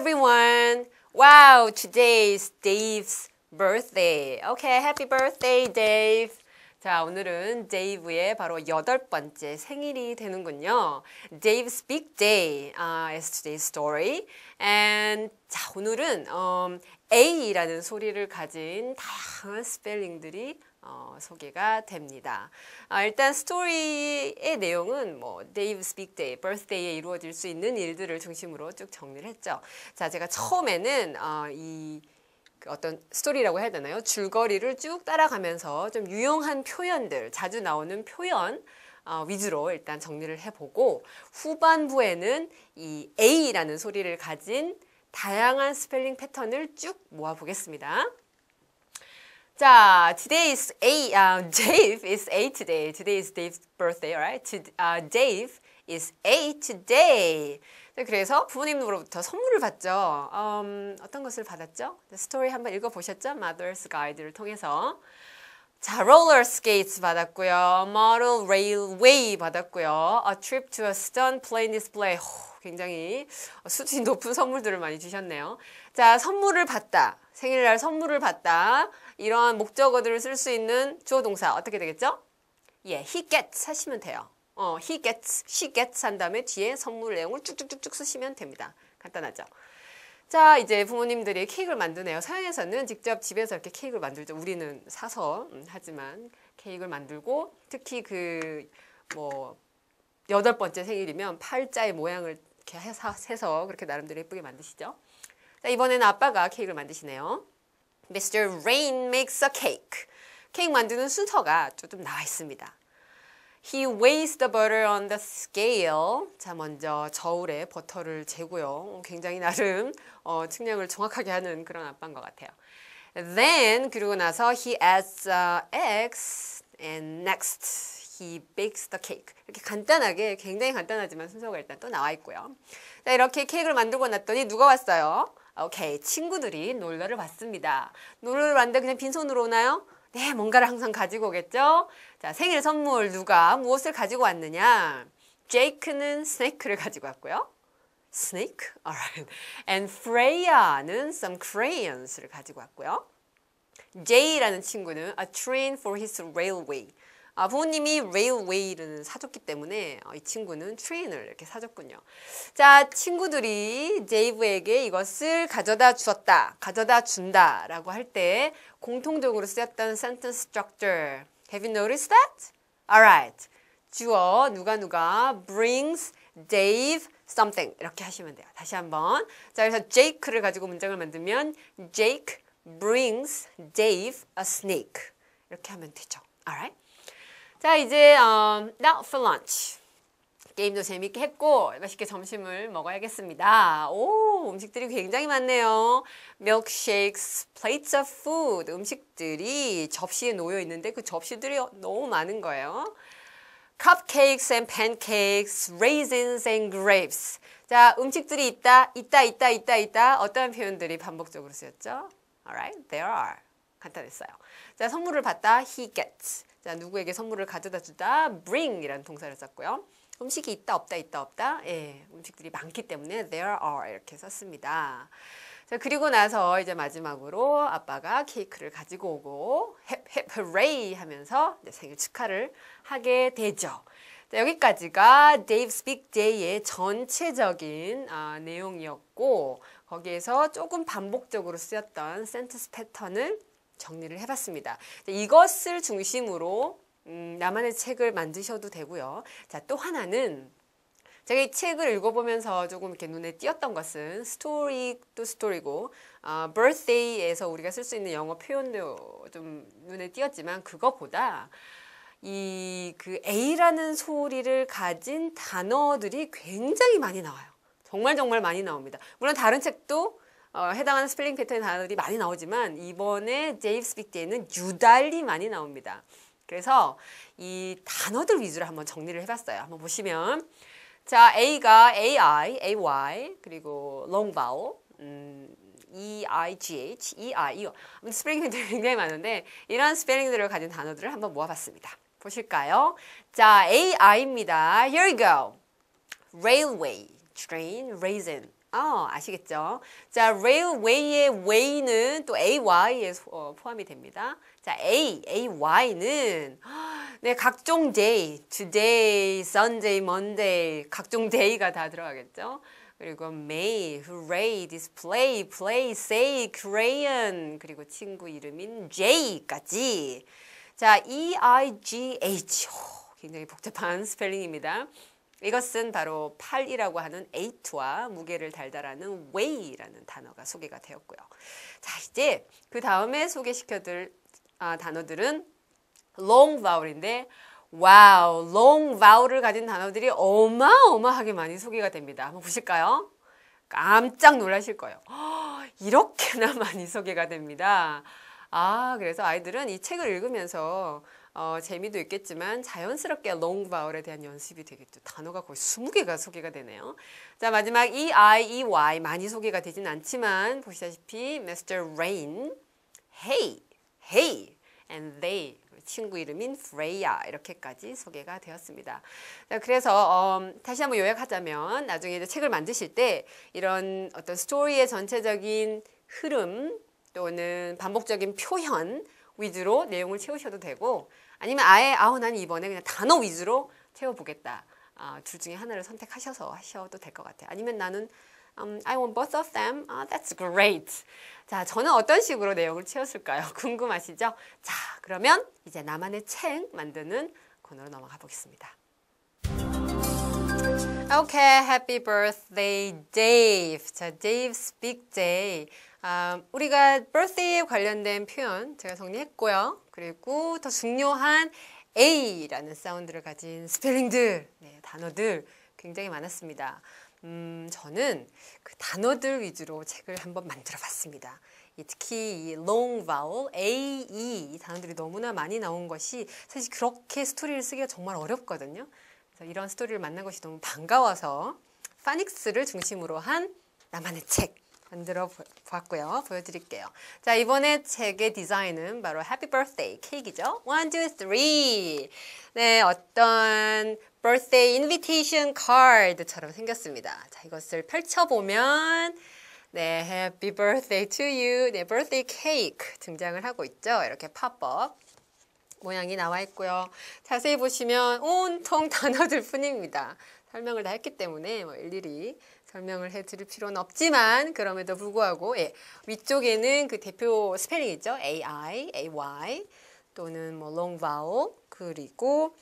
everyone. Wow, today is Dave's birthday. Okay, happy birthday, Dave. 자, 오늘은 데이브의 바로 여덟 번째 생일이 되는군요. Dave's big day uh, is today's story. And 자, 오늘은 um, A라는 소리를 가진 다양한 스펠링들이 어, 소개가 됩니다. 아, 일단 스토리의 내용은 뭐 데이브스 픽데이 버스데이에 이루어질 수 있는 일들을 중심으로 쭉 정리를 했죠. 자, 제가 처음에는 어, 이 그 어떤 스토리라고 해야 되나요? 줄거리를 쭉 따라가면서 좀 유용한 표현들, 자주 나오는 표현 어, 위주로 일단 정리를 해보고 후반부에는 이 A라는 소리를 가진 다양한 스펠링 패턴을 쭉 모아보겠습니다. 자, today is A, um, Dave is A today. Today is Dave's birthday, right? To, uh, Dave is A today. 그래서 부모님으로부터 선물을 받죠. 음, 어떤 것을 받았죠? 스토리 한번 읽어보셨죠? Mother's Guide를 통해서. 자, roller skates 받았고요. model railway 받았고요. a trip to a stunt plane display. 호, 굉장히 수준이 높은 선물들을 많이 주셨네요. 자, 선물을 받다. 생일날 선물을 받다. 이러한 목적어들을 쓸 수 있는 주어 동사 어떻게 되겠죠? 예, he gets 하시면 돼요. 어, he gets, she gets 한 다음에 뒤에 선물 내용을 쭉쭉쭉쭉 쓰시면 됩니다. 간단하죠? 자, 이제 부모님들이 케이크를 만드네요. 서양에서는 직접 집에서 이렇게 케이크를 만들죠. 우리는 사서, 음, 하지만 케이크를 만들고 특히 그, 뭐, 여덟 번째 생일이면 팔자의 모양을 이렇게 해서, 해서 그렇게 나름대로 예쁘게 만드시죠. 자, 이번에는 아빠가 케이크를 만드시네요. Mr. Rain makes a cake. 케이크 만드는 순서가 좀 나와 있습니다. He weighs the butter on the scale. 자, 먼저 저울에 버터를 재고요. 굉장히 나름 어, 측량을 정확하게 하는 그런 아빠인 것 같아요. Then, 그리고 나서 he adds uh, eggs and next he bakes the cake. 이렇게 간단하게, 굉장히 간단하지만 순서가 일단 또 나와 있고요. 자, 이렇게 케이크를 만들고 났더니 누가 왔어요? 오케이 친구들이 놀러를 왔습니다. 놀러를 왔는데 그냥 빈손으로 오나요? 네 뭔가를 항상 가지고 오겠죠. 자 생일 선물 누가 무엇을 가지고 왔느냐? 제이크는 스네이크를 가지고 왔고요. 스네이크? Alright. And Freya는 some crayons를 가지고 왔고요. Jay라는 친구는 a train for his railway. 아, 부모님이 레일웨이를 사줬기 때문에 어, 이 친구는 트레인을 이렇게 사줬군요. 자, 친구들이 제이브에게 이것을 가져다 주었다, 가져다 준다 라고 할 때 공통적으로 쓰였던 sentence structure. Have you noticed that? Alright. 주어 누가 누가 brings Dave something 이렇게 하시면 돼요. 다시 한번. 자, 그래서 Jake를 가지고 문장을 만들면 Jake brings Dave a snake. 이렇게 하면 되죠. alright? 자 이제 um, 어, now for lunch. 게임도 재밌게 했고 맛있게 점심을 먹어야겠습니다. 오 음식들이 굉장히 많네요. milkshakes, plates of food 음식들이 접시에 놓여 있는데 그 접시들이 너무 많은 거예요. cupcakes and pancakes, raisins and grapes. 자, 음식들이 있다, 있다, 있다, 있다, 있다. 어떤 표현들이 반복적으로 쓰였죠? Alright, there are. 간단했어요. 자, 선물을 받다, he gets. 자, 누구에게 선물을 가져다 주다. bring이라는 동사를 썼고요. 음식이 있다 없다 있다 없다. 예, 음식들이 많기 때문에 there are 이렇게 썼습니다. 자, 그리고 나서 이제 마지막으로 아빠가 케이크를 가지고 오고 헵헵 hooray 하면서 이제 생일 축하를 하게 되죠. 자, 여기까지가 Dave's p e a k Day의 전체적인 아, 내용이었고 거기에서 조금 반복적으로 쓰였던 센트스 패턴을 정리를 해봤습니다. 이것을 중심으로 음, 나만의 책을 만드셔도 되고요. 자, 또 하나는 제가 이 책을 읽어보면서 조금 이렇게 눈에 띄었던 것은 스토리도 스토리고 어, birthday에서 우리가 쓸 수 있는 영어 표현도 좀 눈에 띄었지만 그거보다 이 그 A라는 소리를 가진 단어들이 굉장히 많이 나와요. 정말 정말 많이 나옵니다. 물론 다른 책도 어, 해당하는 스펠링 패턴의 단어들이 많이 나오지만 이번에 제이브스 빅데이는 유달리 많이 나옵니다. 그래서 이 단어들 위주로 한번 정리를 해봤어요. 한번 보시면 자 A가 AI, AY 그리고 long vowel, 음, EIGH, EI 이거 스펠링 패턴이 굉장히 많은데 이런 스펠링들을 가진 단어들을 한번 모아봤습니다. 보실까요? 자 AI입니다. Here you go. Railway train, raisin. 어, 아시겠죠? 자, railway의 way는 또 ay에 어, 포함이 됩니다. 자, a, ay는 네, 각종 day, today, sunday, monday, 각종 day가 다 들어가겠죠? 그리고 may, hooray, display, play, say, crayon, 그리고 친구 이름인 j까지. 자, e, i, g, h. 굉장히 복잡한 스펠링입니다. 이것은 바로 팔이라고 하는 에이트와 무게를 달달하는 웨이라는 단어가 소개가 되었고요. 자 이제 그 다음에 소개시켜드릴 아, 단어들은 long vowel인데 와우, long vowel을 가진 단어들이 어마어마하게 많이 소개가 됩니다. 한번 보실까요? 깜짝 놀라실 거예요. 이렇게나 많이 소개가 됩니다. 아, 그래서 아이들은 이 책을 읽으면서 어, 재미도 있겠지만 자연스럽게 long vowel에 대한 연습이 되겠죠. 단어가 거의 20개가 소개가 되네요. 자 마지막 E, I, E, Y 많이 소개가 되진 않지만 보시다시피 Mr. Rain, Hey, Hey and They 친구 이름인 프레이야 이렇게까지 소개가 되었습니다. 자, 그래서 음, 다시 한번 요약하자면 나중에 이제 책을 만드실 때 이런 어떤 스토리의 전체적인 흐름 또는 반복적인 표현 위주로 내용을 채우셔도 되고 아니면 아예 아우 난 이번에 그냥 단어 위주로 채워보겠다. 아, 둘 중에 하나를 선택하셔서 하셔도 될 것 같아요. 아니면 나는 um, I want both of them. 아, that's great. 자, 저는 어떤 식으로 내용을 채웠을까요? 궁금하시죠? 자, 그러면 이제 나만의 책 만드는 코너로 넘어가 보겠습니다. Okay, happy birthday, Dave. 자, Dave's big day. 아, 우리가 birthday에 관련된 표현 제가 정리했고요. 그리고 더 중요한 A라는 사운드를 가진 스펠링들, 네, 단어들 굉장히 많았습니다. 음, 저는 그 단어들 위주로 책을 한번 만들어 봤습니다. 특히 이 long vowel, A, E 이 단어들이 너무나 많이 나온 것이 사실 그렇게 스토리를 쓰기가 정말 어렵거든요. 이런 스토리를 만난 것이 너무 반가워서 파닉스를 중심으로 한 나만의 책 만들어 보았고요 보여드릴게요. 자, 이번에 책의 디자인은 바로 Happy Birthday 케이크죠. 1, 2, e 네, 어떤 birthday invitation card처럼 생겼습니다. 자, 이것을 펼쳐보면 네, Happy Birthday to you. 네, Birthday Cake 등장을 하고 있죠. 이렇게 팝업. 모양이 나와 있고요. 자세히 보시면 온통 단어들 뿐입니다. 설명을 다 했기 때문에 뭐 일일이 설명을 해드릴 필요는 없지만 그럼에도 불구하고 예, 위쪽에는 그 대표 스펠링 있죠. AI, AY 또는 뭐 long vowel 그리고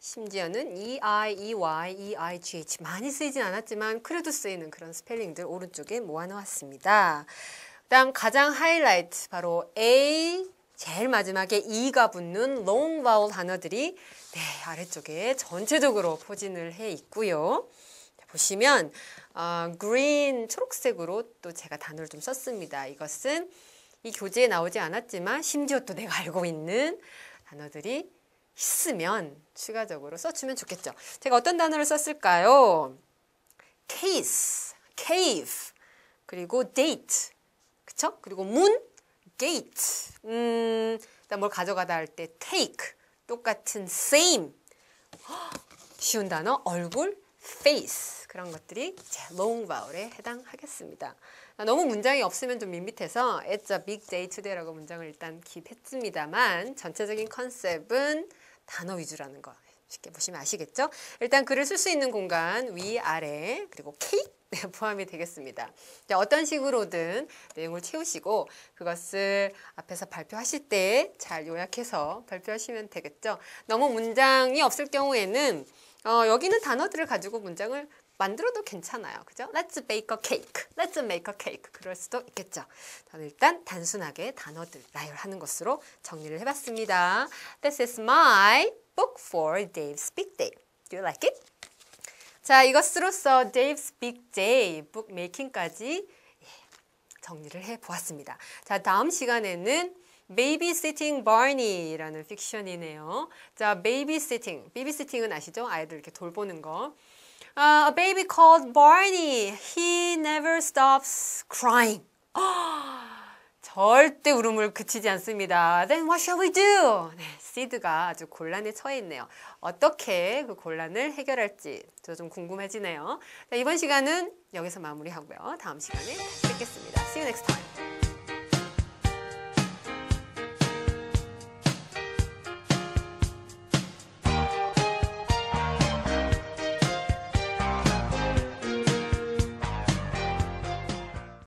심지어는 EI, EY, EIGH 많이 쓰이진 않았지만 그래도 쓰이는 그런 스펠링들 오른쪽에 모아놓았습니다. 그 다음 가장 하이라이트 바로 A, 제일 마지막에 e가 붙는 long vowel 단어들이 네, 아래쪽에 전체적으로 포진을 해 있고요. 보시면 어, green 초록색으로 또 제가 단어를 좀 썼습니다. 이것은 이 교재에 나오지 않았지만 심지어 또 내가 알고 있는 단어들이 있으면 추가적으로 써주면 좋겠죠. 제가 어떤 단어를 썼을까요? case, cave, 그리고 date, 그쵸? 그리고 문, gate. 음, 뭘 가져가다 할 때 take. 똑같은 same. 쉬운 단어 얼굴, face. 그런 것들이 이제 long vowel에 해당하겠습니다. 아, 너무 문장이 없으면 좀 밋밋해서 it's a big day today라고 문장을 일단 기 킵했습니다만 전체적인 컨셉은 단어 위주라는 거 쉽게 보시면 아시겠죠? 일단 글을 쓸 수 있는 공간 위, 아래, 그리고 케이크 네, 포함이 되겠습니다. 어떤 식으로든 내용을 채우시고 그것을 앞에서 발표하실 때 잘 요약해서 발표하시면 되겠죠. 너무 문장이 없을 경우에는 어, 여기는 단어들을 가지고 문장을 만들어도 괜찮아요. 그죠? Let's bake a cake. Let's make a cake. 그럴 수도 있겠죠. 저는 일단 단순하게 단어들 나열하는 것으로 정리를 해봤습니다. This is my book for Dave's Big Day. Do you like it? 자, 이것으로써 Dave's Big Day book making까지 정리를 해보았습니다. 자, 다음 시간에는 Babysitting Barney라는 픽션이네요. 자, Babysitting. Babysitting은 아시죠? 아이들 이렇게 돌보는 거. Uh, a baby called Barney. He never stops crying. 절대 울음을 그치지 않습니다. Then what shall we do? 네, 시드가 아주 곤란에 처해 있네요. 어떻게 그 곤란을 해결할지 저 좀 궁금해지네요. 자, 이번 시간은 여기서 마무리하고요. 다음 시간에 뵙겠습니다. See you next time.